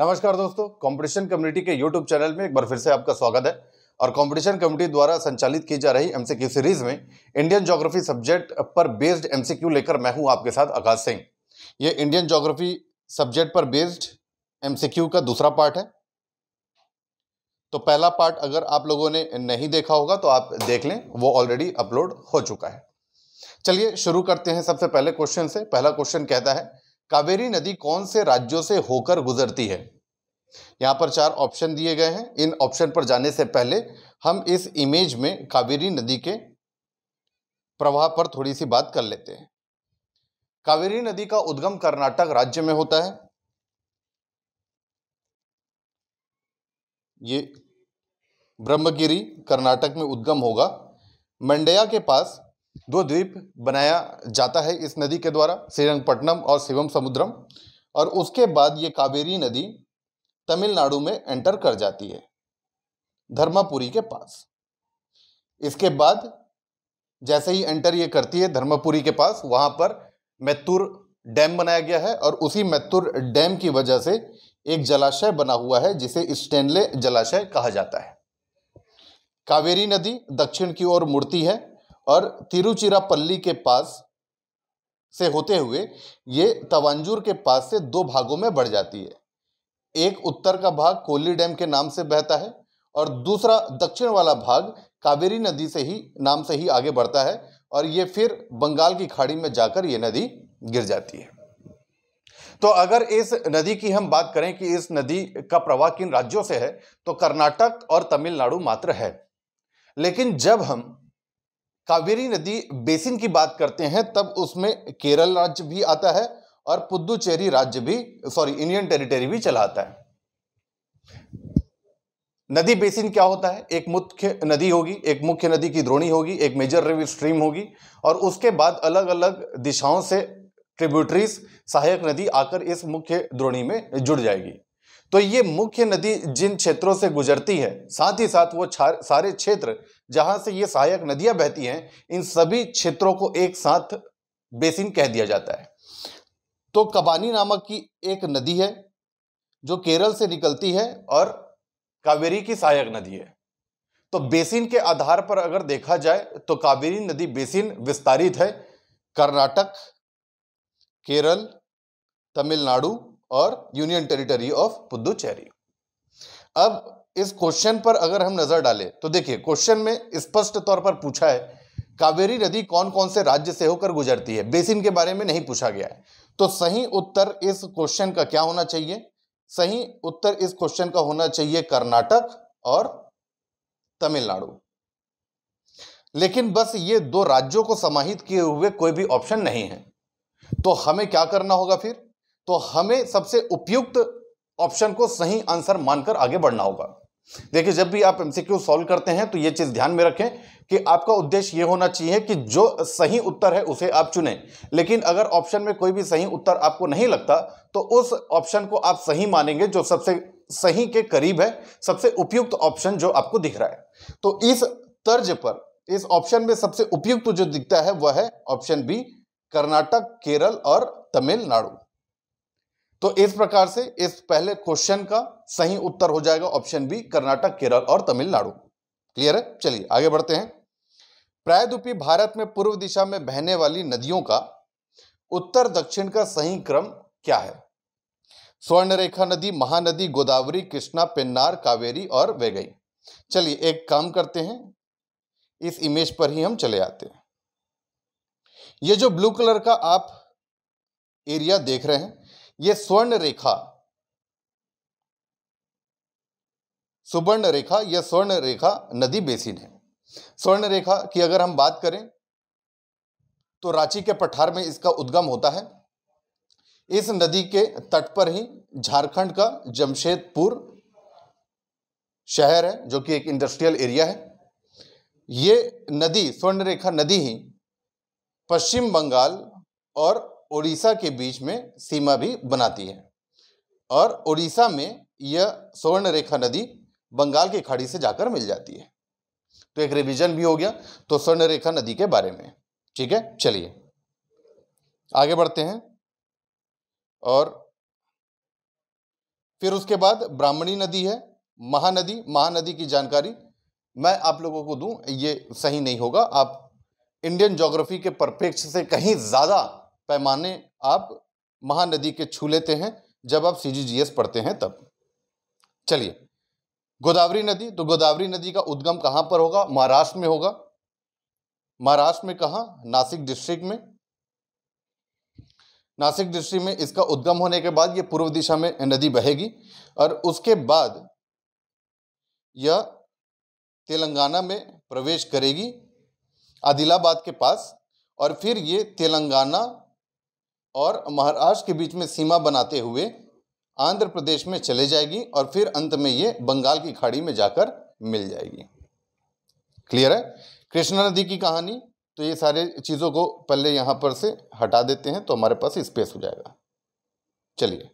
नमस्कार दोस्तों competition community के यूट्यूब चैनल में एक बार फिर से आपका स्वागत है और कंपटीशन कम्युनिटी द्वारा संचालित की जा रही एमसीक्यू सीरीज में इंडियन ज्योग्राफी सब्जेक्ट पर बेस्ड एमसीक्यू लेकर मैं हूं आपके साथ आकाश सिंह ये इंडियन ज्योग्राफी सब्जेक्ट पर बेस्ड एमसीक्यू का दूसरा पार्ट है तो पहला पार्ट अगर आप लोगों ने नहीं देखा होगा तो आप देख लें वो ऑलरेडी अपलोड हो चुका है चलिए शुरू करते हैं सबसे पहले क्वेश्चन से पहला क्वेश्चन कहता है कावेरी नदी कौन से राज्यों से होकर गुजरती है यहाँ पर चार ऑप्शन दिए गए हैं इन ऑप्शन पर जाने से पहले हम इस इमेज में कावेरी नदी के प्रवाह पर थोड़ी सी बात कर लेते हैं कावेरी नदी का उद्गम कर्नाटक राज्य में होता है ये ब्रह्मगिरी कर्नाटक में उद्गम होगा मंडया के पास दो द्वीप बनाया जाता है इस नदी के द्वारा श्रीरंगपट्टनम और शिवम समुद्रम और उसके बाद ये कावेरी नदी तमिलनाडु में एंटर कर जाती है धर्मापुरी के पास इसके बाद जैसे ही एंटर ये करती है धर्मापुरी के पास वहाँ पर मैत्तूर डैम बनाया गया है और उसी मैत्तूर डैम की वजह से एक जलाशय बना हुआ है जिसे स्टेनले जलाशय कहा जाता है कावेरी नदी दक्षिण की ओर मुड़ती है और तिरुचिरापल्ली के पास से होते हुए ये तवंजूर के पास से दो भागों में बढ़ जाती है एक उत्तर का भाग कोली डैम के नाम से बहता है और दूसरा दक्षिण वाला भाग कावेरी नदी से ही नाम से ही आगे बढ़ता है और ये फिर बंगाल की खाड़ी में जाकर ये नदी गिर जाती है तो अगर इस नदी की हम बात करें कि इस नदी का प्रवाह किन राज्यों से है तो कर्नाटक और तमिलनाडु मात्र है लेकिन जब हम कावेरी नदी बेसिन की बात करते हैं तब उसमें केरल राज्य भी आता है और पुद्दुचेरी राज्य भी सॉरी इंडियन टेरिटरी भी चला है नदी बेसिन क्या होता है एक मुख्य नदी होगी एक मुख्य नदी की द्रोणी होगी एक मेजर रिवर स्ट्रीम होगी और उसके बाद अलग अलग दिशाओं से ट्रिब्यूटरीज सहायक नदी आकर इस मुख्य द्रोणी में जुड़ जाएगी तो ये मुख्य नदी जिन क्षेत्रों से गुजरती है साथ ही साथ वो सारे क्षेत्र जहां से ये सहायक नदियां बहती हैं इन सभी क्षेत्रों को एक साथ बेसिन कह दिया जाता है तो कबानी नामक की एक नदी है जो केरल से निकलती है और कावेरी की सहायक नदी है तो बेसिन के आधार पर अगर देखा जाए तो कावेरी नदी बेसिन विस्तारित है कर्नाटक केरल तमिलनाडु और यूनियन टेरिटरी ऑफ पुदुचेरी अब इस क्वेश्चन पर अगर हम नजर डालें तो देखिए क्वेश्चन में स्पष्ट तौर पर पूछा है कावेरी नदी कौन कौन से राज्य से होकर गुजरती है बेसिन के बारे में नहीं पूछा गया है तो सही उत्तर इस क्वेश्चन का क्या होना चाहिए सही उत्तर इस क्वेश्चन का होना चाहिए कर्नाटक और तमिलनाडु लेकिन बस ये दो राज्यों को समाहित किए हुए कोई भी ऑप्शन नहीं है तो हमें क्या करना होगा फिर तो हमें सबसे उपयुक्त ऑप्शन को सही आंसर मानकर आगे बढ़ना होगा देखिए जब भी आप एमसीक्यू सॉल्व करते हैं तो ये चीज़ ध्यान में रखें कि आपका उद्देश्य ये होना चाहिए कि जो सही उत्तर है उसे आप चुनें लेकिन अगर ऑप्शन में कोई भी सही उत्तर आपको नहीं लगता तो उस ऑप्शन को आप सही मानेंगे जो सबसे सही के करीब है सबसे उपयुक्त ऑप्शन जो आपको दिख रहा है तो इस तर्ज पर इस ऑप्शन में सबसे उपयुक्त जो दिखता है वह है ऑप्शन बी कर्नाटक केरल और तमिलनाडु तो इस प्रकार से इस पहले क्वेश्चन का सही उत्तर हो जाएगा ऑप्शन बी कर्नाटक केरल और तमिलनाडु क्लियर है चलिए आगे बढ़ते हैं प्रायद्वीपी भारत में पूर्व दिशा में बहने वाली नदियों का उत्तर दक्षिण का सही क्रम क्या है स्वर्णरेखा नदी महानदी गोदावरी कृष्णा पिन्नार कावेरी और वेगई चलिए एक काम करते हैं इस इमेज पर ही हम चले आते हैं ये जो ब्लू कलर का आप एरिया देख रहे हैं ये स्वर्ण रेखा सुवर्ण रेखा या स्वर्ण रेखा नदी बेसिन है स्वर्ण रेखा की अगर हम बात करें तो रांची के पठार में इसका उद्गम होता है इस नदी के तट पर ही झारखंड का जमशेदपुर शहर है जो कि एक इंडस्ट्रियल एरिया है ये नदी स्वर्णरेखा नदी ही पश्चिम बंगाल और उड़ीसा के बीच में सीमा भी बनाती है और उड़ीसा में यह स्वर्ण रेखा नदी बंगाल की खाड़ी से जाकर मिल जाती है तो एक रिवीजन भी हो गया तो स्वर्ण रेखा नदी के बारे में ठीक है चलिए आगे बढ़ते हैं और फिर उसके बाद ब्राह्मणी नदी है महानदी महानदी की जानकारी मैं आप लोगों को दूं ये सही नहीं होगा आप इंडियन जोग्राफी के परिप्रेक्ष्य से कहीं ज़्यादा पैमाने आप महानदी के छू लेते हैं जब आप सी पढ़ते हैं तब चलिए गोदावरी नदी तो गोदावरी नदी का उद्गम कहाँ पर होगा महाराष्ट्र में होगा महाराष्ट्र में कहा नासिक डिस्ट्रिक्ट में नासिक डिस्ट्रिक्ट में इसका उद्गम होने के बाद ये पूर्व दिशा में नदी बहेगी और उसके बाद यह तेलंगाना में प्रवेश करेगी आदिलाबाद के पास और फिर ये तेलंगाना और महाराष्ट्र के बीच में सीमा बनाते हुए आंध्र प्रदेश में चले जाएगी और फिर अंत में ये बंगाल की खाड़ी में जाकर मिल जाएगी क्लियर है कृष्णा नदी की कहानी तो ये सारे चीज़ों को पहले यहाँ पर से हटा देते हैं तो हमारे पास स्पेस हो जाएगा चलिए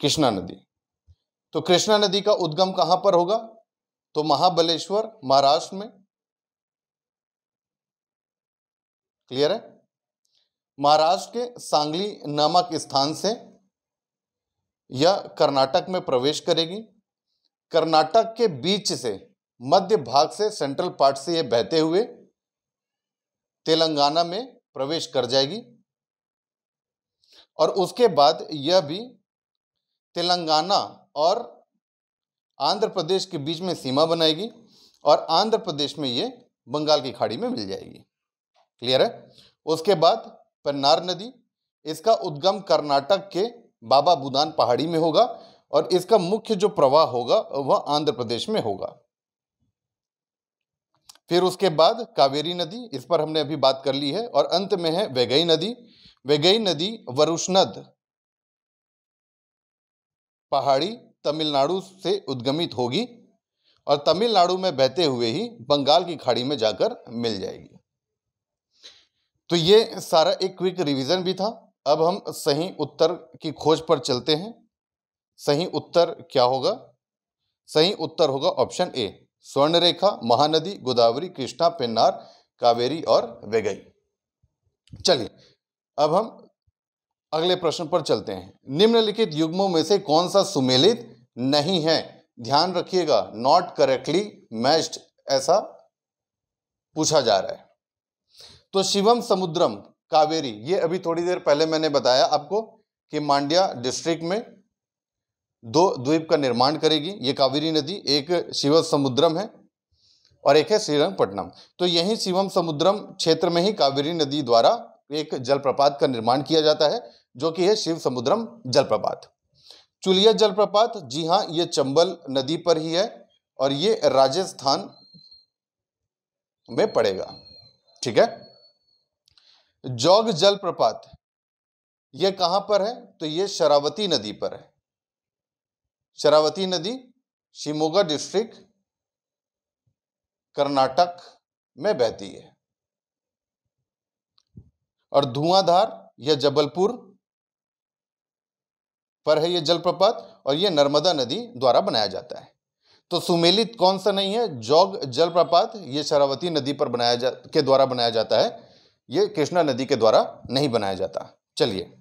कृष्णा नदी तो कृष्णा नदी का उद्गम कहाँ पर होगा तो महाबलेश्वर महाराष्ट्र में क्लियर है महाराष्ट्र के सांगली नामक स्थान से यह कर्नाटक में प्रवेश करेगी कर्नाटक के बीच से मध्य भाग से सेंट्रल पार्ट से यह बहते हुए तेलंगाना में प्रवेश कर जाएगी और उसके बाद यह भी तेलंगाना और आंध्र प्रदेश के बीच में सीमा बनाएगी और आंध्र प्रदेश में ये बंगाल की खाड़ी में मिल जाएगी क्लियर है उसके बाद पन्नार नदी इसका उद्गम कर्नाटक के बाबा बुदान पहाड़ी में होगा और इसका मुख्य जो प्रवाह होगा वह आंध्र प्रदेश में होगा फिर उसके बाद कावेरी नदी इस पर हमने अभी बात कर ली है और अंत में है वेगई नदी वेगई नदी वरुष्णद पहाड़ी तमिलनाडु से उद्गमित होगी और तमिलनाडु में बहते हुए ही बंगाल की खाड़ी में जाकर मिल जाएगी तो ये सारा एक क्विक रिवीजन भी था अब हम सही उत्तर की खोज पर चलते हैं सही उत्तर क्या होगा सही उत्तर होगा ऑप्शन ए स्वर्णरेखा महानदी गोदावरी कृष्णा पेन्नार कावेरी और वेगई चलिए अब हम अगले प्रश्न पर चलते हैं निम्नलिखित युग्मों में से कौन सा सुमेलित नहीं है ध्यान रखिएगा नॉट करेक्टली मैच्ड ऐसा पूछा जा रहा है तो शिवम समुद्रम कावेरी ये अभी थोड़ी देर पहले मैंने बताया आपको कि मांड्या डिस्ट्रिक्ट में दो द्वीप का निर्माण करेगी ये कावेरी नदी एक शिव समुद्रम है और एक है श्रीरंगपट्टनम तो यही शिवम समुद्रम क्षेत्र में ही कावेरी नदी द्वारा एक जलप्रपात का निर्माण किया जाता है जो कि है शिव समुद्रम जलप्रपात चुलिया जलप्रपात जी हाँ ये चंबल नदी पर ही है और ये राजस्थान में पड़ेगा ठीक है जोग जलप्रपात यह कहां पर है तो यह शरावती नदी पर है शरावती नदी शिमोगा डिस्ट्रिक्ट कर्नाटक में बहती है और धुआंधार यह जबलपुर पर है यह जलप्रपात और यह नर्मदा नदी द्वारा बनाया जाता है तो सुमेलित कौन सा नहीं है जोग जलप्रपात यह शरावती नदी पर बनाया जा के द्वारा बनाया जाता है ये कृष्णा नदी के द्वारा नहीं बनाया जाता चलिए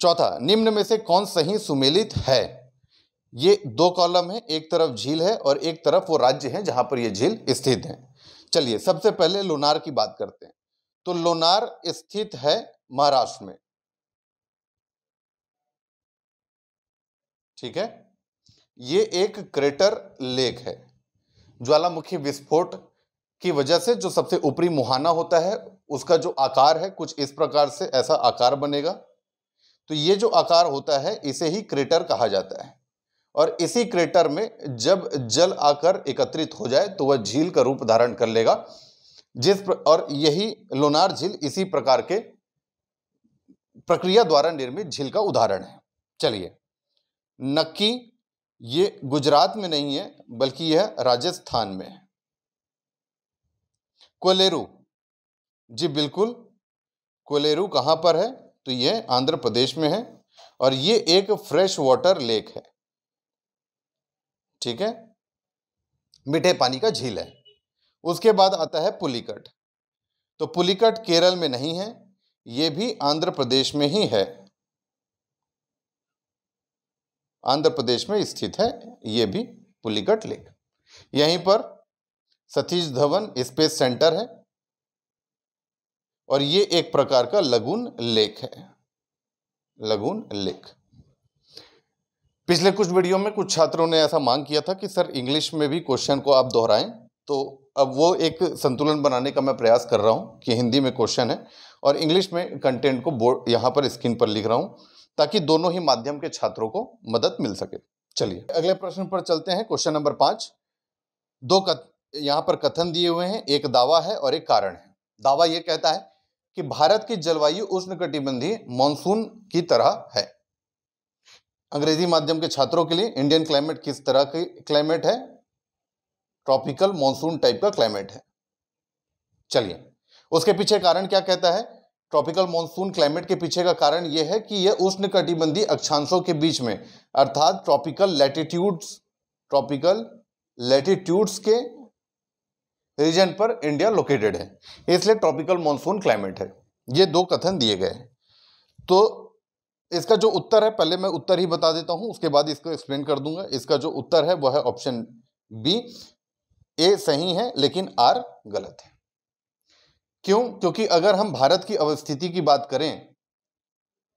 चौथा निम्न में से कौन सही सुमेलित है ये दो कॉलम है एक तरफ झील है और एक तरफ वो राज्य है जहां पर ये झील स्थित है चलिए सबसे पहले लोनार की बात करते हैं तो लोनार स्थित है महाराष्ट्र में ठीक है ये एक क्रेटर लेक है ज्वालामुखी विस्फोट की वजह से जो सबसे ऊपरी मुहाना होता है उसका जो आकार है कुछ इस प्रकार से ऐसा आकार बनेगा तो ये जो आकार होता है इसे ही क्रेटर कहा जाता है और इसी क्रेटर में जब जल आकर एकत्रित हो जाए तो वह झील का रूप धारण कर लेगा जिस प्र... और यही लोनार झील इसी प्रकार के प्रक्रिया द्वारा निर्मित झील का उदाहरण है चलिए नक्की ये गुजरात में नहीं है बल्कि यह राजस्थान में है कोलेरू जी बिल्कुल कोलेरू कहाँ पर है तो ये आंध्र प्रदेश में है और ये एक फ्रेश वाटर लेक है ठीक है मीठे पानी का झील है उसके बाद आता है पुलिकट तो पुलिकट केरल में नहीं है ये भी आंध्र प्रदेश में ही है आंध्र प्रदेश में स्थित है ये भी पुलिकट लेक यहीं पर सतीश धवन स्पेस सेंटर है और ये एक प्रकार का लगून लेक है लगून लेक पिछले कुछ वीडियो में कुछ छात्रों ने ऐसा मांग किया था कि सर इंग्लिश में भी क्वेश्चन को आप दोहराएं तो अब वो एक संतुलन बनाने का मैं प्रयास कर रहा हूं कि हिंदी में क्वेश्चन है और इंग्लिश में कंटेंट को बोर्ड यहां पर स्क्रीन पर लिख रहा हूं ताकि दोनों ही माध्यम के छात्रों को मदद मिल सके चलिए अगले प्रश्न पर चलते हैं क्वेश्चन नंबर पाँच दो कथ यहाँ पर कथन दिए हुए हैं एक दावा है और एक कारण है दावा यह कहता है कि भारत की जलवायु उष्णकटिबंधीय मानसून की तरह है अंग्रेजी माध्यम के छात्रों के लिए इंडियन क्लाइमेट किस तरह की क्लाइमेट है ट्रॉपिकल मानसून टाइप का क्लाइमेट है चलिए उसके पीछे कारण क्या कहता है ट्रॉपिकल मानसून क्लाइमेट के पीछे का कारण यह है कि यह उष्ण अक्षांशों के बीच में अर्थात ट्रॉपिकल लैटिट्यूड्स ट्रॉपिकल लैटिट्यूड्स के रीजन पर इंडिया लोकेटेड है इसलिए ट्रॉपिकल मानसून क्लाइमेट है ये दो कथन दिए गए तो इसका जो उत्तर है पहले मैं उत्तर ही बता देता हूँ उसके बाद इसको एक्सप्लेन कर दूंगा इसका जो उत्तर है वह है ऑप्शन बी ए सही है लेकिन आर गलत है क्यों क्योंकि अगर हम भारत की अवस्थिति की बात करें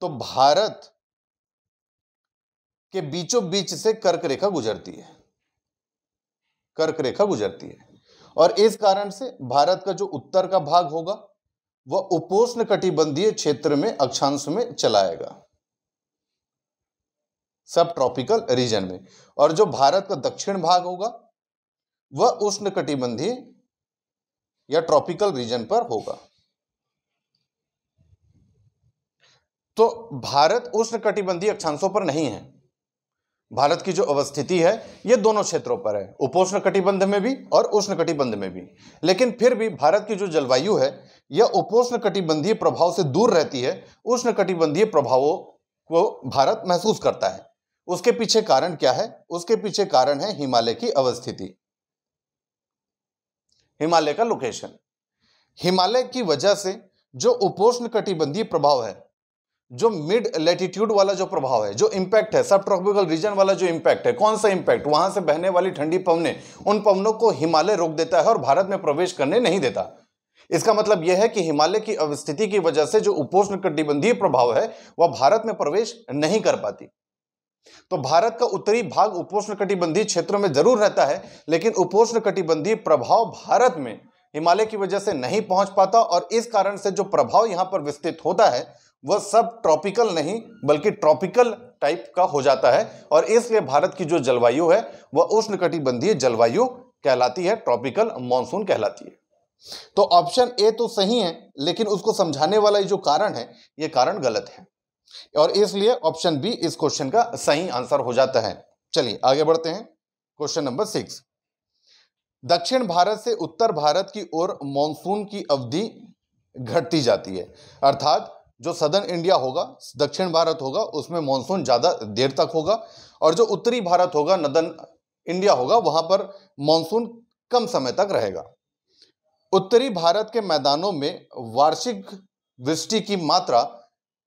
तो भारत के बीचों बीच से कर्क रेखा गुजरती है कर्क रेखा गुजरती है और इस कारण से भारत का जो उत्तर का भाग होगा वह उपोष्ण कटिबंधीय क्षेत्र में अक्षांश में चलाएगा सब ट्रॉपिकल रीजन में और जो भारत का दक्षिण भाग होगा वह उष्ण कटिबंधीय या ट्रॉपिकल रीजन पर होगा तो भारत उष्ण कटिबंधीय अक्षांशों पर नहीं है भारत की जो अवस्थिति है ये दोनों क्षेत्रों पर है उपोष्ण कटिबंध में भी और उष्ण कटिबंध में भी लेकिन फिर भी भारत की जो जलवायु है यह उपोष्ण कटिबंधीय प्रभाव से दूर रहती है उष्ण कटिबंधीय प्रभावों को भारत महसूस करता है उसके पीछे कारण क्या है उसके पीछे कारण है हिमालय की अवस्थिति हिमालय का लोकेशन हिमालय की वजह से जो उपोष्ण कटिबंधीय प्रभाव है जो मिड लेटीट्यूड वाला जो प्रभाव है जो इम्पैक्ट है सब ट्रॉपिकल रीजन वाला जो इम्पैक्ट है कौन सा इम्पैक्ट वहां से बहने वाली ठंडी पवने उन पवनों को हिमालय रोक देता है और भारत में प्रवेश करने नहीं देता इसका मतलब यह है कि हिमालय की अवस्थिति की वजह से जो उपोष्ण कटिबंधीय प्रभाव है वह भारत में प्रवेश नहीं कर पाती तो भारत का उत्तरी भाग उपोष्ण कटिबंधीय क्षेत्रों में जरूर रहता है लेकिन उपोष्ण कटिबंधीय प्रभाव भारत में हिमालय की वजह से नहीं पहुंच पाता और इस कारण से जो प्रभाव यहां पर विस्तृत होता है वह सब ट्रॉपिकल नहीं बल्कि ट्रॉपिकल टाइप का हो जाता है और इसलिए भारत की जो जलवायु है वह उष्णकटिबंधीय जलवायु कहलाती है ट्रॉपिकल मानसून कहलाती है तो ऑप्शन ए तो सही है लेकिन उसको समझाने वाला जो कारण है ये कारण गलत है और इसलिए ऑप्शन बी इस क्वेश्चन का सही आंसर हो जाता है चलिए आगे बढ़ते हैं क्वेश्चन नंबर सिक्स दक्षिण भारत से उत्तर भारत की ओर मानसून की अवधि घटती जाती है अर्थात जो सदर्न इंडिया होगा दक्षिण भारत होगा उसमें मानसून ज़्यादा देर तक होगा और जो उत्तरी भारत होगा नदन इंडिया होगा वहाँ पर मानसून कम समय तक रहेगा उत्तरी भारत के मैदानों में वार्षिक वृष्टि की मात्रा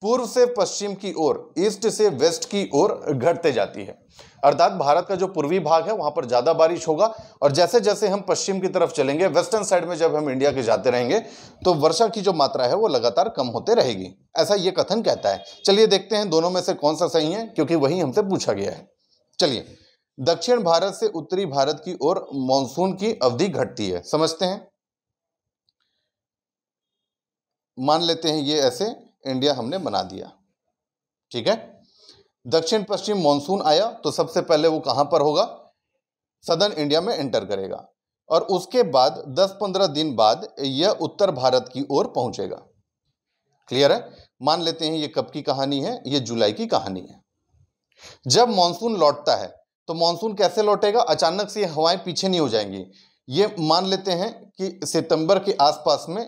पूर्व से पश्चिम की ओर ईस्ट से वेस्ट की ओर घटते जाती है अर्थात भारत का जो पूर्वी भाग है वहां पर ज्यादा बारिश होगा और जैसे जैसे हम पश्चिम की तरफ चलेंगे वेस्टर्न साइड में जब हम इंडिया के जाते रहेंगे तो वर्षा की जो मात्रा है वो लगातार कम होते रहेगी ऐसा ये कथन कहता है चलिए देखते हैं दोनों में से कौन सा सही है क्योंकि वही हमसे पूछा गया है चलिए दक्षिण भारत से उत्तरी भारत की ओर मानसून की अवधि घटती है समझते हैं मान लेते हैं ये ऐसे इंडिया हमने बना दिया ठीक है दक्षिण पश्चिम मानसून आया तो सबसे पहले वो कहां पर होगा सदर्न इंडिया में एंटर करेगा और उसके बाद 10-15 दिन बाद यह उत्तर भारत की ओर पहुंचेगा क्लियर है मान लेते हैं ये कब की कहानी है ये जुलाई की कहानी है जब मानसून लौटता है तो मानसून कैसे लौटेगा अचानक से हवाएं पीछे नहीं हो जाएंगी ये मान लेते हैं कि सितंबर के आसपास में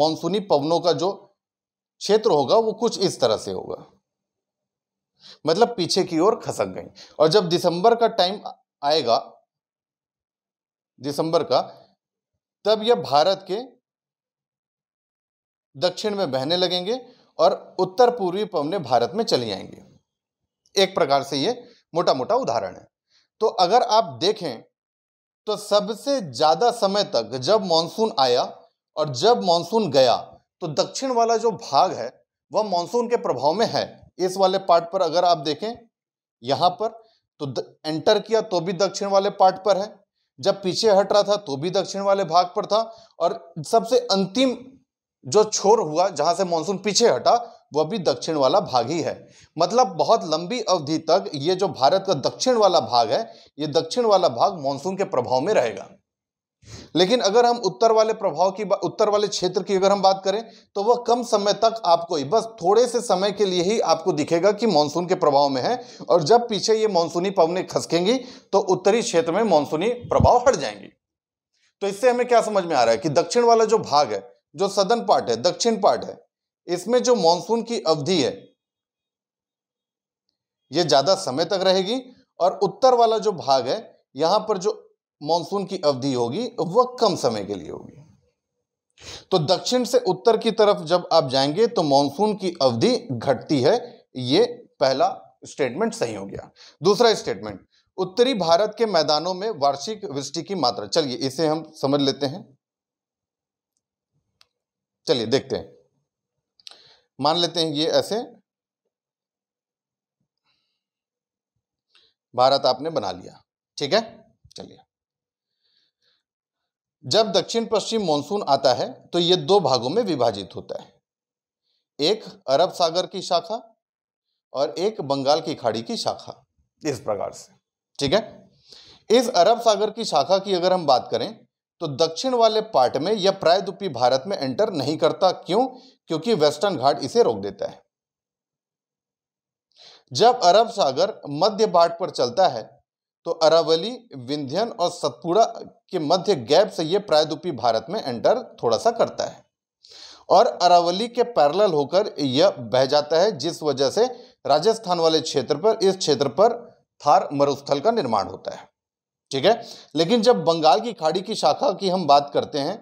मानसूनी पवनों का जो क्षेत्र होगा वो कुछ इस तरह से होगा मतलब पीछे की ओर खसक गई और जब दिसंबर का टाइम आएगा दिसंबर का तब यह भारत के दक्षिण में बहने लगेंगे और उत्तर पूर्वी पवने भारत में चली आएंगे एक प्रकार से यह मोटा मोटा उदाहरण है तो अगर आप देखें तो सबसे ज़्यादा समय तक जब मानसून आया और जब मानसून गया तो दक्षिण वाला जो भाग है वह मानसून के प्रभाव में है इस वाले पार्ट पर अगर आप देखें यहां पर तो एंटर किया तो भी दक्षिण वाले पार्ट पर है जब पीछे हट रहा था तो भी दक्षिण वाले भाग पर था और सबसे अंतिम जो छोर हुआ जहां से मानसून पीछे हटा वह भी दक्षिण वाला भाग ही है मतलब बहुत लंबी अवधि तक ये जो भारत का दक्षिण वाला भाग है ये दक्षिण वाला भाग मानसून के प्रभाव में रहेगा लेकिन अगर हम उत्तर वाले प्रभाव की उत्तर वाले क्षेत्र की अगर हम बात करें तो वह कम समय तक आपको ही बस थोड़े से समय के लिए ही आपको दिखेगा कि मॉनसून के प्रभाव में है और जब पीछे ये मॉनसूनी पवने खसकेंगी तो उत्तरी क्षेत्र में मानसूनी प्रभाव हट जाएंगी तो इससे हमें क्या समझ में आ रहा है कि दक्षिण वाला जो भाग है जो सदन पार्ट है दक्षिण पार्ट है इसमें जो मानसून की अवधि है यह ज्यादा समय तक रहेगी और उत्तर वाला जो भाग है यहां पर जो मानसून की अवधि होगी वह कम समय के लिए होगी तो दक्षिण से उत्तर की तरफ जब आप जाएंगे तो मानसून की अवधि घटती है यह पहला स्टेटमेंट सही हो गया दूसरा स्टेटमेंट उत्तरी भारत के मैदानों में वार्षिक वृष्टि की मात्रा चलिए इसे हम समझ लेते हैं चलिए देखते हैं मान लेते हैं ये ऐसे भारत आपने बना लिया ठीक है चलिए जब दक्षिण पश्चिम मानसून आता है तो ये दो भागों में विभाजित होता है एक अरब सागर की शाखा और एक बंगाल की खाड़ी की शाखा इस प्रकार से ठीक है इस अरब सागर की शाखा की अगर हम बात करें तो दक्षिण वाले पार्ट में यह प्रायद्वीपी भारत में एंटर नहीं करता क्यों क्योंकि वेस्टर्न घाट इसे रोक देता है जब अरब सागर मध्य बाट पर चलता है तो अरावली विंध्यन और सतपुड़ा के मध्य गैप से ये प्रायद्वीपी भारत में एंटर थोड़ा सा करता है और अरावली के पैरल होकर यह बह जाता है जिस वजह से राजस्थान वाले क्षेत्र पर इस क्षेत्र पर थार मरुस्थल का निर्माण होता है ठीक है लेकिन जब बंगाल की खाड़ी की शाखा की हम बात करते हैं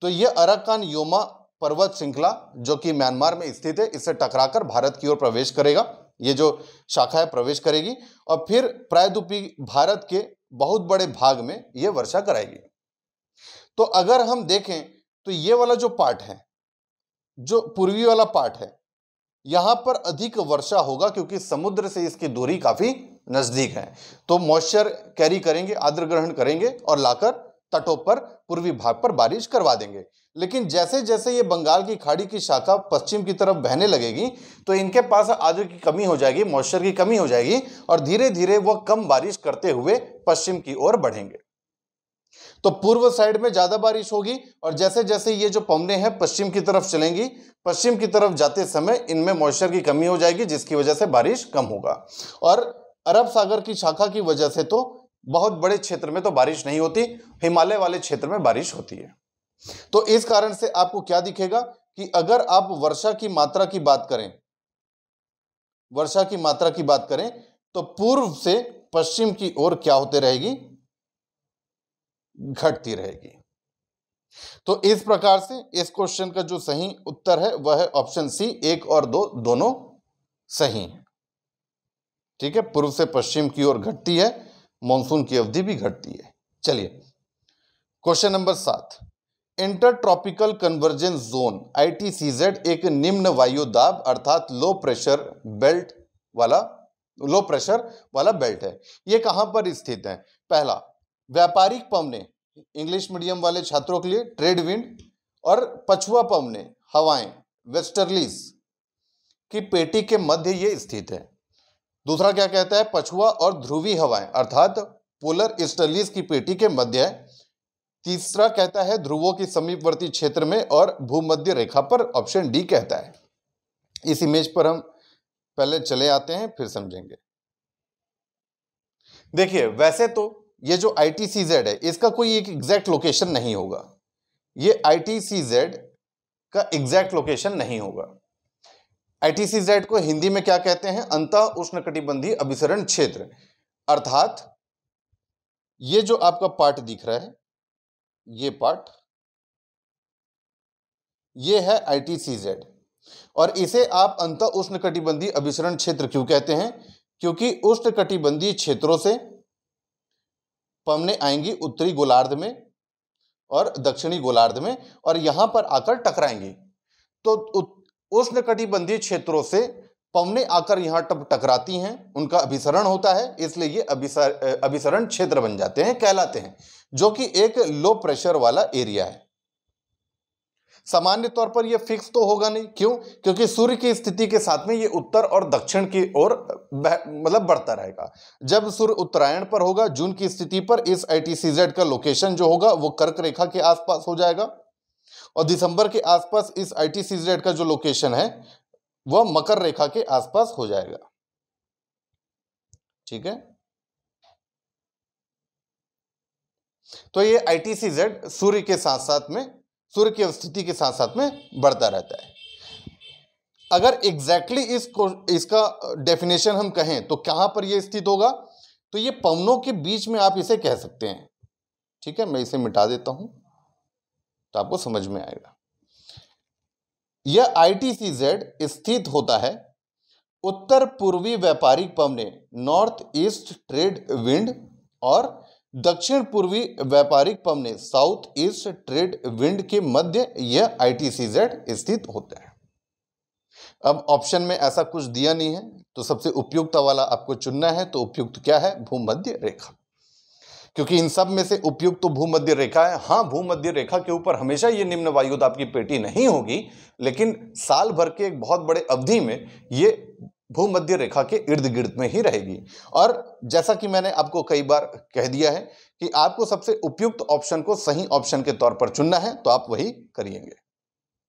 तो यह अराकान योमा पर्वत श्रृंखला जो कि म्यांमार में स्थित है इससे टकराकर भारत की ओर प्रवेश करेगा ये जो है प्रवेश करेगी और फिर प्रायद्वीपी भारत के बहुत बड़े भाग में ये वर्षा कराएगी तो अगर हम देखें तो ये वाला जो पार्ट है जो पूर्वी वाला पार्ट है यहां पर अधिक वर्षा होगा क्योंकि समुद्र से इसकी दूरी काफी नजदीक है तो मॉइस्चर कैरी करेंगे आद्र ग्रहण करेंगे और लाकर तटों पर पूर्वी भाग पर बारिश करवा देंगे लेकिन जैसे जैसे ये बंगाल की खाड़ी की शाखा पश्चिम की तरफ बहने लगेगी तो इनके पास आर्द्र की कमी हो जाएगी मॉइस्चर की कमी हो जाएगी और धीरे धीरे वह कम बारिश करते हुए पश्चिम की ओर बढ़ेंगे तो पूर्व साइड में ज़्यादा बारिश होगी और जैसे जैसे ये जो पमने हैं पश्चिम की तरफ चलेंगी पश्चिम की तरफ जाते समय इनमें मॉइस्चर की कमी हो जाएगी जिसकी वजह से बारिश कम होगा और अरब सागर की शाखा की वजह से तो बहुत बड़े क्षेत्र में तो बारिश नहीं होती हिमालय वाले क्षेत्र में बारिश होती है तो इस कारण से आपको क्या दिखेगा कि अगर आप वर्षा की मात्रा की बात करें वर्षा की मात्रा की बात करें तो पूर्व से पश्चिम की ओर क्या होते रहेगी घटती रहेगी तो इस प्रकार से इस क्वेश्चन का जो सही उत्तर है वह है ऑप्शन सी एक और दो दोनों सही है ठीक है पूर्व से पश्चिम की ओर घटती है मानसून की अवधि भी घटती है चलिए क्वेश्चन नंबर सात इंटरट्रॉपिकल कन्वर्जेंस जोन आई एक निम्न वायु दाब अर्थात लो प्रेशर बेल्ट वाला लो प्रेशर वाला बेल्ट है ये कहाँ पर स्थित है पहला व्यापारिक पवने इंग्लिश मीडियम वाले छात्रों के लिए ट्रेड विंड और पछुआ पवने हवाएं वेस्टर्लीज की पेटी के मध्य ये स्थित है दूसरा क्या कहता है पछुआ और ध्रुवी हवाएं अर्थात पोलर ईस्टर्लीज की पेटी के मध्य है तीसरा कहता है ध्रुवों के समीपवर्ती क्षेत्र में और भूमध्य रेखा पर ऑप्शन डी कहता है इस इमेज पर हम पहले चले आते हैं फिर समझेंगे देखिए वैसे तो ये जो आई टी सी जेड है इसका कोई एक एग्जैक्ट लोकेशन नहीं होगा ये आई टी सी जेड का एग्जैक्ट लोकेशन नहीं होगा आई टी सी जेड को हिंदी में क्या कहते हैं अंत उष्ण कटिबंधी अभिसरण क्षेत्र अर्थात ये जो आपका पार्ट दिख रहा है ये पार्ट ये है आई टी सी जेड और इसे आप अंत उष्ण कटिबंधी अभिसरण क्षेत्र क्यों कहते हैं क्योंकि उष्ण कटिबंधीय क्षेत्रों से पमने आएंगी उत्तरी गोलार्ध में और दक्षिणी गोलार्ध में और यहां पर आकर टकराएंगी तो उष्ण कटिबंधीय क्षेत्रों से पवने आकर यहाँ टप टकराती हैं उनका अभिसरण होता है इसलिए ये अभिसर अभिसरण क्षेत्र बन जाते हैं कहलाते हैं जो कि एक लो प्रेशर वाला एरिया है सामान्य तौर पर यह फिक्स तो होगा नहीं क्यों क्योंकि सूर्य की स्थिति के साथ में ये उत्तर और दक्षिण की ओर मतलब बढ़ता रहेगा जब सूर्य उत्तरायण पर होगा जून की स्थिति पर इस आई का लोकेशन जो होगा वो कर्क रेखा के आसपास हो जाएगा और दिसंबर के आसपास इस आई का जो लोकेशन है वह मकर रेखा के आसपास हो जाएगा ठीक है तो ये आईटीसी जेड सूर्य के साथ साथ में सूर्य की स्थिति के साथ साथ में बढ़ता रहता है अगर एग्जैक्टली exactly इसको इसका डेफिनेशन हम कहें तो कहां पर यह स्थित होगा तो ये पवनों के बीच में आप इसे कह सकते हैं ठीक है मैं इसे मिटा देता हूं तो आपको समझ में आएगा यह आईटीसीजेड स्थित होता है उत्तर पूर्वी व्यापारिक ने नॉर्थ ईस्ट ट्रेड विंड और दक्षिण पूर्वी व्यापारिक ने साउथ ईस्ट ट्रेड विंड के मध्य यह आईटीसीजेड स्थित होता है अब ऑप्शन में ऐसा कुछ दिया नहीं है तो सबसे उपयुक्त वाला आपको चुनना है तो उपयुक्त क्या है भूमध्य रेखा क्योंकि इन सब में से उपयुक्त तो भूमध्य रेखा है हाँ भूमध्य रेखा के ऊपर हमेशा ये निम्न वायुदाब की पेटी नहीं होगी लेकिन साल भर के एक बहुत बड़े अवधि में ये भूमध्य रेखा के इर्द गिर्द में ही रहेगी और जैसा कि मैंने आपको कई बार कह दिया है कि आपको सबसे उपयुक्त ऑप्शन को सही ऑप्शन के तौर पर चुनना है तो आप वही करिएंगे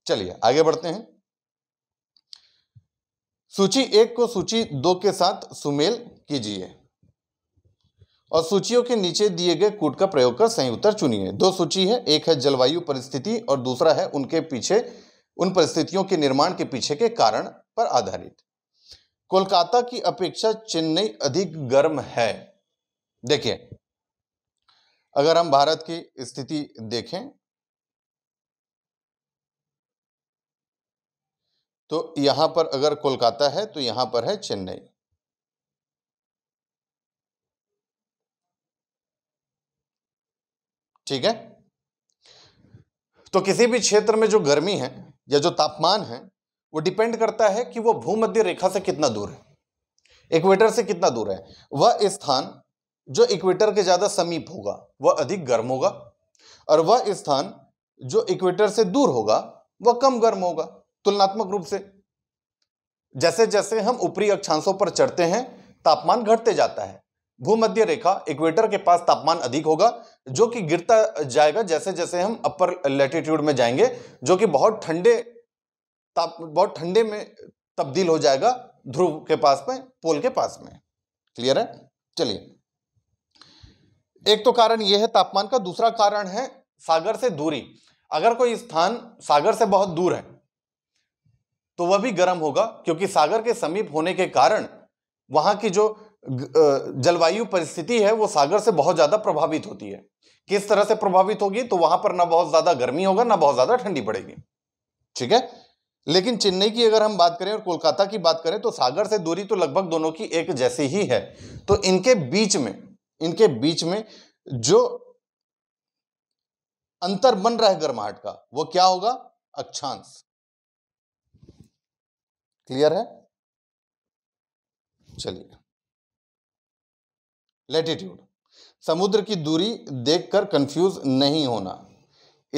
चलिए आगे बढ़ते हैं सूची एक को सूची दो के साथ सुमेल कीजिए और सूचियों के नीचे दिए गए कूट का प्रयोग कर सही उत्तर चुनिए दो सूची है एक है जलवायु परिस्थिति और दूसरा है उनके पीछे उन परिस्थितियों के निर्माण के पीछे के कारण पर आधारित कोलकाता की अपेक्षा चेन्नई अधिक गर्म है देखिए अगर हम भारत की स्थिति देखें तो यहां पर अगर कोलकाता है तो यहां पर है चेन्नई ठीक है तो किसी भी क्षेत्र में जो गर्मी है या जो तापमान है वो डिपेंड करता है कि वो भूमध्य रेखा से कितना दूर है इक्वेटर से कितना दूर है वह स्थान जो इक्वेटर के ज़्यादा समीप होगा वह अधिक गर्म होगा और वह स्थान जो इक्वेटर से दूर होगा वह कम गर्म होगा तुलनात्मक रूप से जैसे जैसे हम ऊपरी अक्षांशों पर चढ़ते हैं तापमान घटते जाता है भूमध्य रेखा इक्वेटर के पास तापमान अधिक होगा जो कि गिरता जाएगा जैसे जैसे हम अपर लेटिट्यूड में जाएंगे जो कि बहुत ठंडे ताप बहुत ठंडे में तब्दील हो जाएगा ध्रुव के पास में पोल के पास में क्लियर है चलिए एक तो कारण यह है तापमान का दूसरा कारण है सागर से दूरी अगर कोई स्थान सागर से बहुत दूर है तो वह भी गर्म होगा क्योंकि सागर के समीप होने के कारण वहां की जो जलवायु परिस्थिति है वो सागर से बहुत ज़्यादा प्रभावित होती है किस तरह से प्रभावित होगी तो वहां पर ना बहुत ज़्यादा गर्मी होगा ना बहुत ज़्यादा ठंडी पड़ेगी ठीक है लेकिन चेन्नई की अगर हम बात करें और कोलकाता की बात करें तो सागर से दूरी तो लगभग दोनों की एक जैसी ही है तो इनके बीच में इनके बीच में जो अंतर बन रहा है गर्माहट का वो क्या होगा अक्षांश क्लियर है चलिए लेटीट्यूड समुद्र की दूरी देखकर कंफ्यूज नहीं होना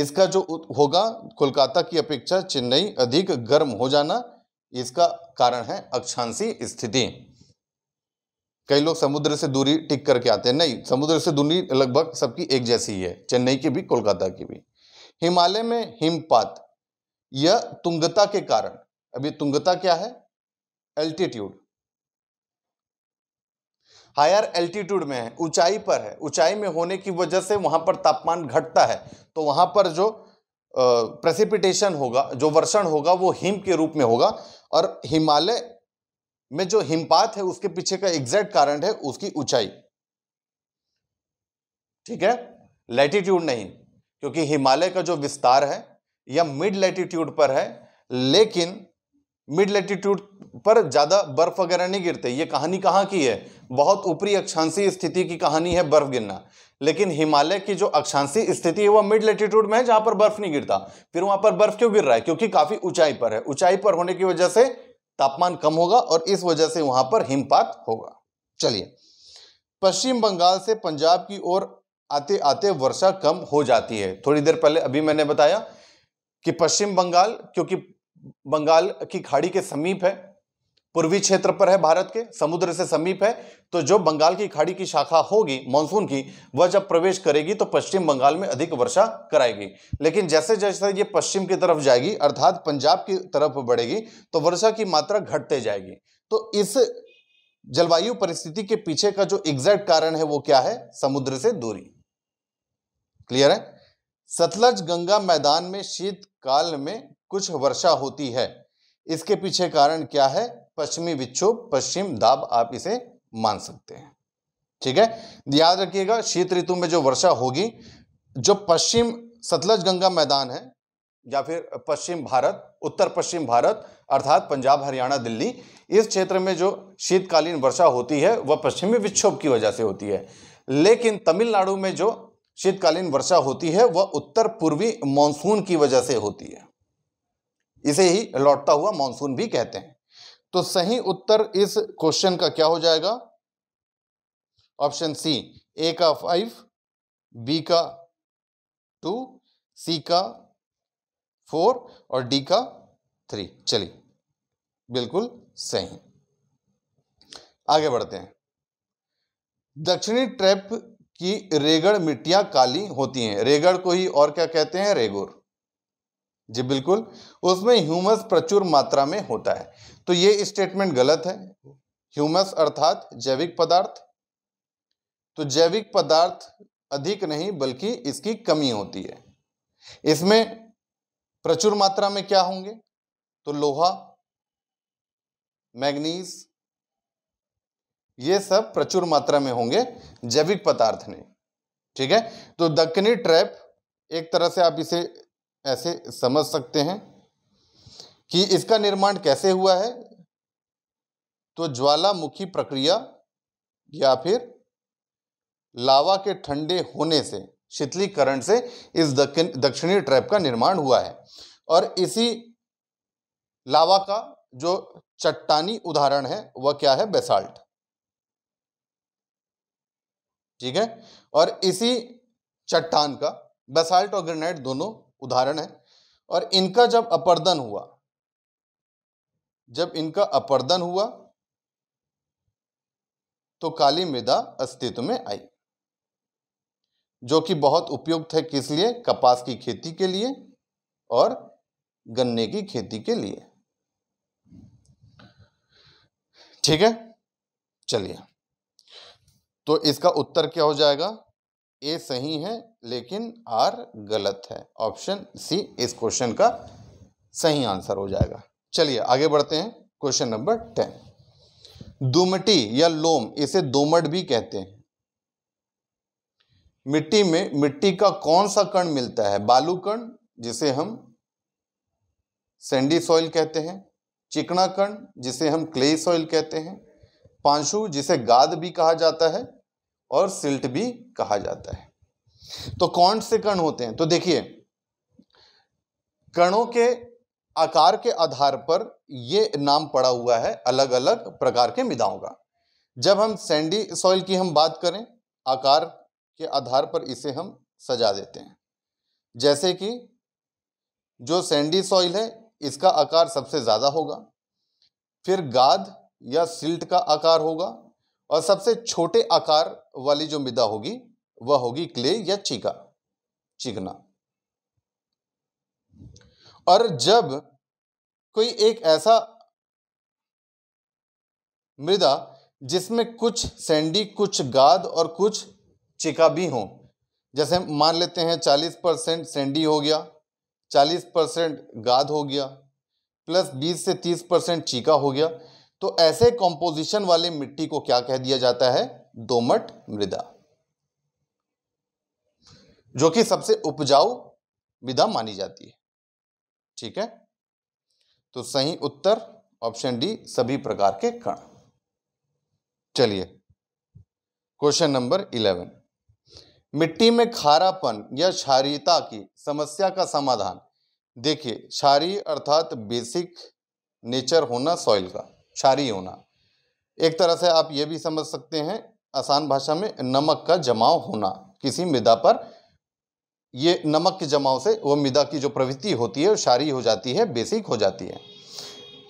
इसका जो होगा कोलकाता की अपेक्षा चेन्नई अधिक गर्म हो जाना इसका कारण है अक्षांशी स्थिति कई लोग समुद्र से दूरी टिक करके आते हैं नहीं समुद्र से दूरी लगभग सबकी एक जैसी ही है चेन्नई की भी कोलकाता की भी हिमालय में हिमपात यह तुंगता के कारण अब ये तुंगता क्या है एल्टीट्यूड हायर एल्टीट्यूड में है ऊंचाई पर है ऊंचाई में होने की वजह से वहाँ पर तापमान घटता है तो वहाँ पर जो प्रेसिपिटेशन होगा जो वर्षण होगा वो हिम के रूप में होगा और हिमालय में जो हिमपात है उसके पीछे का एग्जैक्ट कारण है उसकी ऊंचाई ठीक है लैटिट्यूड नहीं क्योंकि हिमालय का जो विस्तार है या मिड लैटिट्यूड पर है लेकिन मिड लेटीट्यूड पर ज़्यादा बर्फ़ वगैरह नहीं गिरते ये कहानी कहाँ की है बहुत ऊपरी अक्षांशीय स्थिति की कहानी है बर्फ़ गिरना लेकिन हिमालय की जो अक्षांशी स्थिति है वह मिड लेटीट्यूड में है जहाँ पर बर्फ़ नहीं गिरता फिर वहाँ पर बर्फ़ क्यों गिर रहा है क्योंकि काफ़ी ऊंचाई पर है ऊंचाई पर होने की वजह से तापमान कम होगा और इस वजह से वहाँ पर हिमपात होगा चलिए पश्चिम बंगाल से पंजाब की ओर आते आते वर्षा कम हो जाती है थोड़ी देर पहले अभी मैंने बताया कि पश्चिम बंगाल क्योंकि बंगाल की खाड़ी के समीप है पूर्वी क्षेत्र पर है भारत के समुद्र से समीप है तो जो बंगाल की खाड़ी की शाखा होगी मानसून की वह जब प्रवेश करेगी तो पश्चिम बंगाल में अधिक वर्षा कराएगी लेकिन जैसे जैसे ये पश्चिम की तरफ जाएगी अर्थात पंजाब की तरफ बढ़ेगी तो वर्षा की मात्रा घटते जाएगी तो इस जलवायु परिस्थिति के पीछे का जो एग्जैक्ट कारण है वो क्या है समुद्र से दूरी क्लियर है सतलज गंगा मैदान में शीतकाल में कुछ वर्षा होती है इसके पीछे कारण क्या है पश्चिमी विक्षोभ पश्चिम दाब आप इसे मान सकते हैं ठीक है याद रखिएगा शीत ऋतु में जो वर्षा होगी जो पश्चिम सतलज गंगा मैदान है या फिर पश्चिम भारत उत्तर पश्चिम भारत अर्थात पंजाब हरियाणा दिल्ली इस क्षेत्र में जो शीतकालीन वर्षा होती है वह पश्चिमी विक्षोभ की वजह से होती है लेकिन तमिलनाडु में जो शीतकालीन वर्षा होती है वह उत्तर पूर्वी मानसून की वजह से होती है इसे ही लौटता हुआ मानसून भी कहते हैं तो सही उत्तर इस क्वेश्चन का क्या हो जाएगा ऑप्शन सी ए का फाइव बी का टू सी का फोर और डी का थ्री चलिए बिल्कुल सही आगे बढ़ते हैं दक्षिणी ट्रैप की रेगड़ मिट्टियां काली होती हैं रेगड़ को ही और क्या कहते हैं रेगुर जी बिल्कुल उसमें ह्यूमस प्रचुर मात्रा में होता है तो ये स्टेटमेंट गलत है ह्यूमस अर्थात जैविक पदार्थ तो जैविक पदार्थ अधिक नहीं बल्कि इसकी कमी होती है इसमें प्रचुर मात्रा में क्या होंगे तो लोहा मैग्नीज ये सब प्रचुर मात्रा में होंगे जैविक पदार्थ नहीं ठीक है तो दक्कनी ट्रैप एक तरह से आप इसे ऐसे समझ सकते हैं कि इसका निर्माण कैसे हुआ है तो ज्वालामुखी प्रक्रिया या फिर लावा के ठंडे होने से शीतलीकरण से इस दक्षिणी ट्रैप का निर्माण हुआ है और इसी लावा का जो चट्टानी उदाहरण है वह क्या है बेसाल्ट ठीक है और इसी चट्टान का बेसाल्ट और ग्रेनाइट दोनों उदाहरण है और इनका जब अपर्दन हुआ जब इनका अपर्दन हुआ तो काली मृदा अस्तित्व में आई जो कि बहुत उपयुक्त है किस लिए कपास की खेती के लिए और गन्ने की खेती के लिए ठीक है चलिए तो इसका उत्तर क्या हो जाएगा ए सही है लेकिन आर गलत है ऑप्शन सी इस क्वेश्चन का सही आंसर हो जाएगा चलिए आगे बढ़ते हैं क्वेश्चन नंबर टेन दुमटी या लोम इसे दोमट भी कहते हैं मिट्टी में मिट्टी का कौन सा कण मिलता है बालू कण जिसे हम सैंडी सॉइल कहते हैं चिकना कण जिसे हम क्ले सॉइल कहते हैं पांशु जिसे गाद भी कहा जाता है और सिल्ट भी कहा जाता है तो कौन से कण होते हैं तो देखिए कणों के आकार के आधार पर यह नाम पड़ा हुआ है अलग अलग प्रकार के मृदाओं का जब हम सैंडी सॉइल की हम बात करें आकार के आधार पर इसे हम सजा देते हैं जैसे कि जो सैंडी सॉइल है इसका आकार सबसे ज़्यादा होगा फिर गाद या सिल्ट का आकार होगा और सबसे छोटे आकार वाली जो मृदा होगी वह होगी क्ले या चीका चिकना और जब कोई एक ऐसा मृदा जिसमें कुछ सैंडी कुछ गाद और कुछ चिका भी हो जैसे मान लेते हैं चालीस परसेंट सेंडी हो गया चालीस परसेंट गाद हो गया प्लस बीस से तीस परसेंट चीका हो गया तो ऐसे कॉम्पोजिशन वाली मिट्टी को क्या कह दिया जाता है दोमट मृदा जो कि सबसे उपजाऊ विधा मानी जाती है ठीक है तो सही उत्तर ऑप्शन डी सभी प्रकार के कण चलिए क्वेश्चन नंबर इलेवन मिट्टी में खारापन या क्षारियता की समस्या का समाधान देखिए क्षारी अर्थात बेसिक नेचर होना सॉइल का क्षारी होना एक तरह से आप ये भी समझ सकते हैं आसान भाषा में नमक का जमाव होना किसी मृदा पर ये नमक के जमाव से वो मृदा की जो प्रवृत्ति होती है वो क्षारीय हो जाती है बेसिक हो जाती है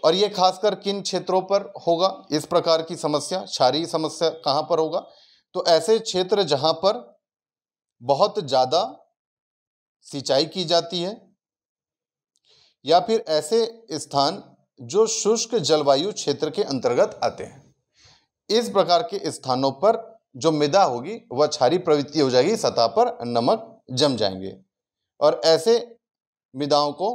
और ये खासकर किन क्षेत्रों पर होगा इस प्रकार की समस्या शारी समस्या कहाँ पर होगा तो ऐसे क्षेत्र जहाँ पर बहुत ज़्यादा सिंचाई की जाती है या फिर ऐसे स्थान जो शुष्क जलवायु क्षेत्र के अंतर्गत आते हैं इस प्रकार के स्थानों पर जो मृदा होगी वह क्षारी प्रवृत्ति हो जाएगी सतह पर नमक जम जाएंगे और ऐसे मृदाओं को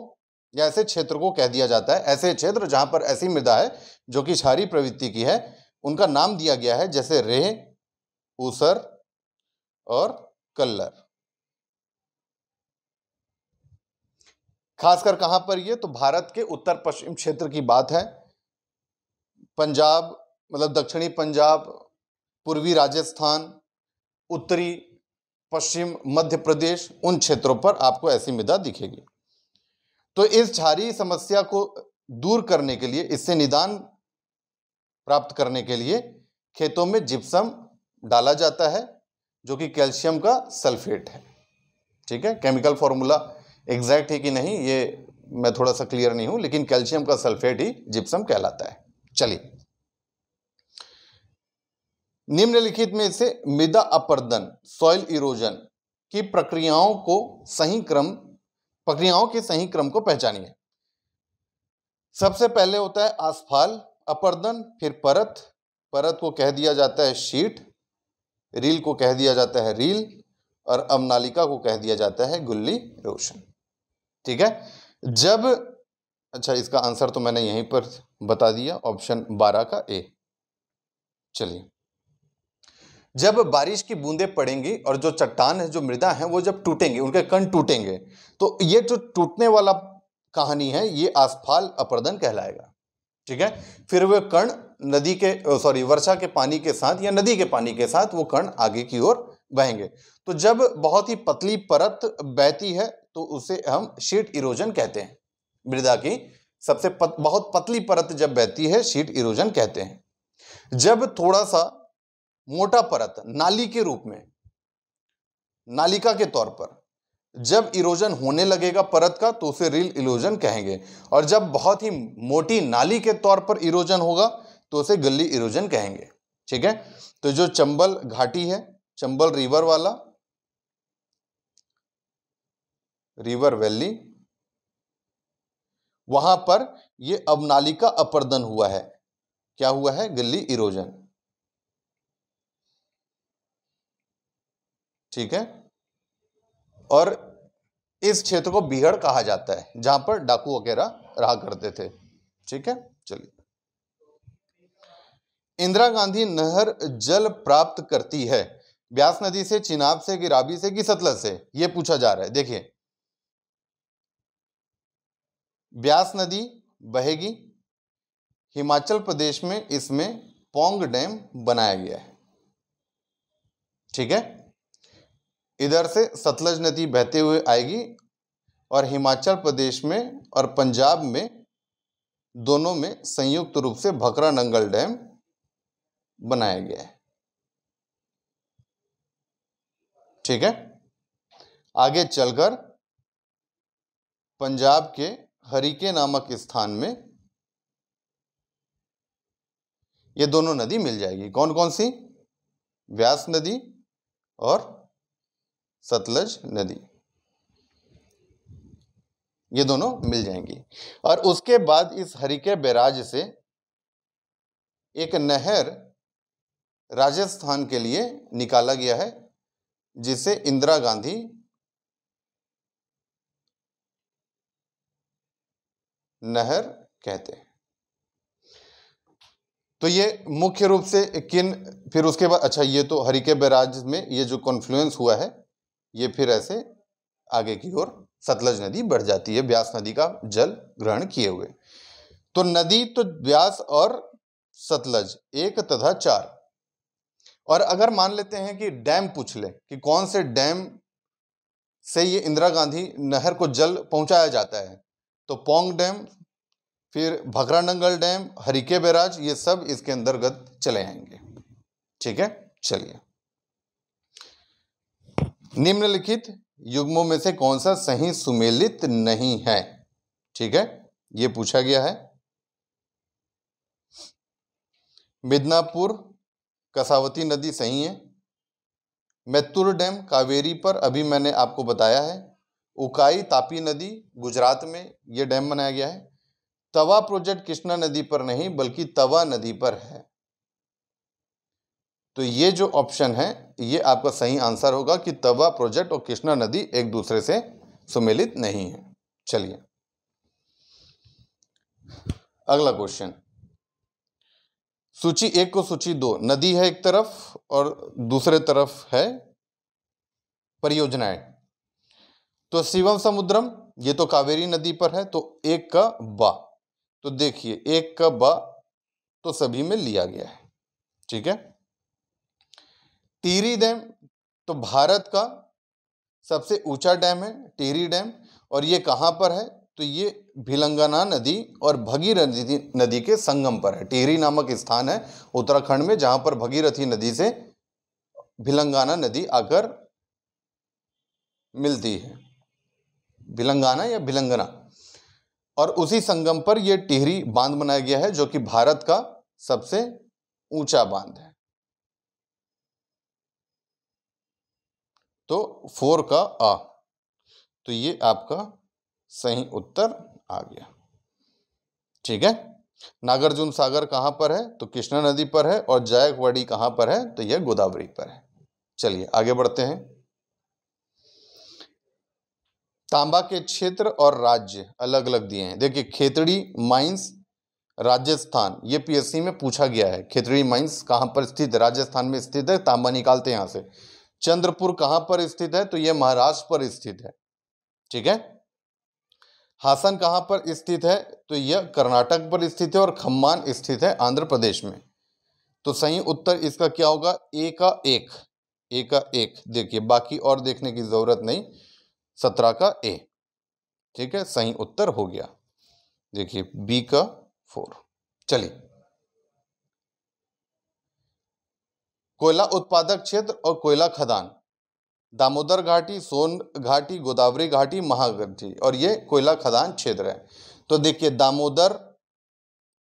या ऐसे क्षेत्र को कह दिया जाता है ऐसे क्षेत्र जहाँ पर ऐसी मृदा है जो कि क्षारी प्रवृत्ति की है उनका नाम दिया गया है जैसे रेह ऊसर और कल्लर खासकर कहाँ पर ये तो भारत के उत्तर पश्चिम क्षेत्र की बात है पंजाब मतलब दक्षिणी पंजाब पूर्वी राजस्थान उत्तरी पश्चिम मध्य प्रदेश उन क्षेत्रों पर आपको ऐसी मृदा दिखेगी तो इस क्षारीय समस्या को दूर करने के लिए इससे निदान प्राप्त करने के लिए खेतों में जिप्सम डाला जाता है जो कि कैल्शियम का सल्फेट है ठीक है केमिकल फॉर्मूला एग्जैक्ट है कि नहीं ये मैं थोड़ा सा क्लियर नहीं हूँ लेकिन कैल्शियम का सल्फेट ही जिप्सम कहलाता है चलिए निम्नलिखित में से मृदा अपर्दन सॉइल इरोजन की प्रक्रियाओं को सही क्रम प्रक्रियाओं के सही क्रम को पहचानिए सबसे पहले होता है आसफाल अपर्दन फिर परत परत को कह दिया जाता है शीट रील को कह दिया जाता है रील और अमनालिका को कह दिया जाता है गुल्ली रोशन ठीक है जब अच्छा इसका आंसर तो मैंने यहीं पर बता दिया ऑप्शन बारह का ए चलिए जब बारिश की बूंदें पड़ेंगी और जो चट्टान है जो मृदा है वो जब टूटेंगे उनके कण टूटेंगे तो ये जो टूटने वाला कहानी है ये आसफाल अपर्दन कहलाएगा ठीक है फिर वे कण नदी के सॉरी वर्षा के पानी के साथ या नदी के पानी के साथ वो कण आगे की ओर बहेंगे तो जब बहुत ही पतली परत बहती है तो उसे हम शीट इरोजन कहते हैं मृदा की सबसे पत, बहुत पतली परत जब बहती है शीट इरोजन कहते हैं जब थोड़ा सा मोटा परत नाली के रूप में नालिका के तौर पर जब इरोजन होने लगेगा परत का तो उसे रिल इरोजन कहेंगे और जब बहुत ही मोटी नाली के तौर पर इरोजन होगा तो उसे गली इरोजन कहेंगे ठीक है तो जो चंबल घाटी है चंबल रिवर वाला रिवर वैली वहां पर ये अब नालिका अपर्दन हुआ है क्या हुआ है गली इरोजन ठीक है और इस क्षेत्र को बिहड़ कहा जाता है जहां पर डाकू वगैरह रहा करते थे ठीक है चलिए इंदिरा गांधी नहर जल प्राप्त करती है ब्यास नदी से चिनाब से कि राबी से कि सतलज से यह पूछा जा रहा है देखिए ब्यास नदी बहेगी हिमाचल प्रदेश में इसमें पोंग डैम बनाया गया है ठीक है इधर से सतलज नदी बहते हुए आएगी और हिमाचल प्रदेश में और पंजाब में दोनों में संयुक्त रूप से भकरा नंगल डैम बनाया गया है ठीक है आगे चलकर पंजाब के हरिके नामक स्थान में ये दोनों नदी मिल जाएगी कौन कौन सी व्यास नदी और सतलज नदी ये दोनों मिल जाएंगी और उसके बाद इस हरिके बैराज से एक नहर राजस्थान के लिए निकाला गया है जिसे इंदिरा गांधी नहर कहते हैं तो ये मुख्य रूप से किन फिर उसके बाद अच्छा ये तो हरिके बैराज में ये जो कॉन्फ्लुएंस हुआ है ये फिर ऐसे आगे की ओर सतलज नदी बढ़ जाती है ब्यास नदी का जल ग्रहण किए हुए तो नदी तो ब्यास और सतलज एक तथा चार और अगर मान लेते हैं कि डैम पूछ ले कि कौन से डैम से ये इंदिरा गांधी नहर को जल पहुंचाया जाता है तो पोंग डैम फिर भकरानंगल डैम हरिके बैराज ये सब इसके अंतर्गत चले आएंगे ठीक है चलिए निम्नलिखित युग्मों में से कौन सा सही सुमेलित नहीं है ठीक है ये पूछा गया है मिदनापुर कसावती नदी सही है मैतुर डैम कावेरी पर अभी मैंने आपको बताया है उकाई तापी नदी गुजरात में यह डैम बनाया गया है तवा प्रोजेक्ट कृष्णा नदी पर नहीं बल्कि तवा नदी पर है तो ये जो ऑप्शन है ये आपका सही आंसर होगा कि तवा प्रोजेक्ट और कृष्णा नदी एक दूसरे से सुमेलित नहीं है चलिए अगला क्वेश्चन सूची एक को सूची दो नदी है एक तरफ और दूसरे तरफ है परियोजनाएं तो शिवम समुद्रम ये तो कावेरी नदी पर है तो एक का बा तो देखिए एक का बा तो सभी में लिया गया है ठीक है टीरी डैम तो भारत का सबसे ऊंचा डैम है टीरी डैम और ये कहाँ पर है तो ये भिलंगना नदी और भगीरथी नदी के संगम पर है टिहरी नामक स्थान है उत्तराखंड में जहाँ पर भगीरथी नदी से भिलंगाना नदी आकर मिलती है भिलंगाना या भिलंगना और उसी संगम पर यह टिहरी बांध बनाया गया है जो कि भारत का सबसे ऊंचा बांध है तो फोर का आ तो ये आपका सही उत्तर आ गया ठीक है नागार्जुन सागर कहां पर है तो कृष्णा नदी पर है और जायकवाड़ी कहां पर है तो यह गोदावरी पर है चलिए आगे बढ़ते हैं तांबा के क्षेत्र और राज्य अलग अलग दिए हैं देखिए खेतड़ी माइंस राजस्थान ये पीएससी में पूछा गया है खेतड़ी माइंस कहां पर स्थित है राजस्थान में स्थित है तांबा निकालते हैं यहां से चंद्रपुर कहां पर स्थित है तो यह महाराष्ट्र पर स्थित है ठीक है हासन कहां पर स्थित है तो यह कर्नाटक पर स्थित है और खम्मान स्थित है आंध्र प्रदेश में तो सही उत्तर इसका क्या होगा ए का एक ए का एक देखिए बाकी और देखने की ज़रूरत नहीं सत्रह का ए ठीक है सही उत्तर हो गया देखिए बी का फोर चलिए कोयला उत्पादक क्षेत्र और कोयला खदान दामोदर घाटी सोन घाटी गोदावरी घाटी महाघाटी और ये कोयला खदान क्षेत्र है तो देखिए दामोदर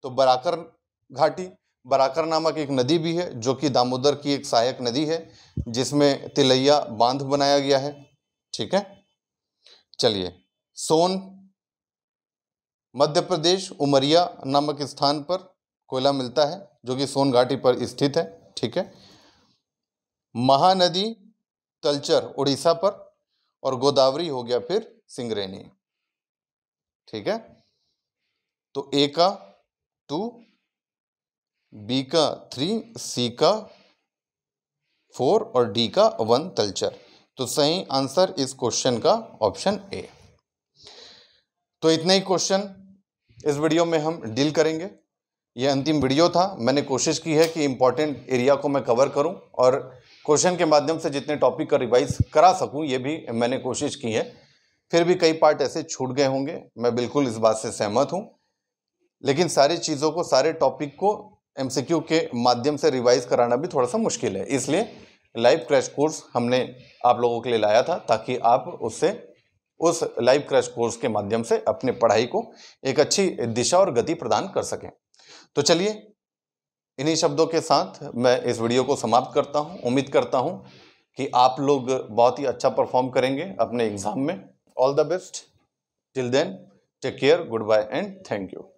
तो बराकर घाटी बराकर नामक एक नदी भी है जो कि दामोदर की एक सहायक नदी है जिसमें तिलैया बांध बनाया गया है ठीक है चलिए सोन मध्य प्रदेश उमरिया नामक स्थान पर कोयला मिलता है जो कि सोन घाटी पर स्थित है ठीक है महानदी तलचर उड़ीसा पर और गोदावरी हो गया फिर सिंगरेनी ठीक है तो ए का टू बी का थ्री सी का फोर और डी का वन तलचर तो सही आंसर इस क्वेश्चन का ऑप्शन ए तो इतने ही क्वेश्चन इस वीडियो में हम डील करेंगे यह अंतिम वीडियो था मैंने कोशिश की है कि इम्पॉर्टेंट एरिया को मैं कवर करूं और क्वेश्चन के माध्यम से जितने टॉपिक का रिवाइज करा सकूं ये भी मैंने कोशिश की है फिर भी कई पार्ट ऐसे छूट गए होंगे मैं बिल्कुल इस बात से सहमत हूँ लेकिन सारी चीज़ों को सारे टॉपिक को एम के माध्यम से रिवाइज कराना भी थोड़ा सा मुश्किल है इसलिए लाइव क्रैश कोर्स हमने आप लोगों के लिए लाया था ताकि आप उससे उस लाइव क्रैश कोर्स के माध्यम से अपने पढ़ाई को एक अच्छी दिशा और गति प्रदान कर सकें तो चलिए इन्हीं शब्दों के साथ मैं इस वीडियो को समाप्त करता हूँ उम्मीद करता हूँ कि आप लोग बहुत ही अच्छा परफॉर्म करेंगे अपने एग्ज़ाम में all the best till then take care good bye and thank you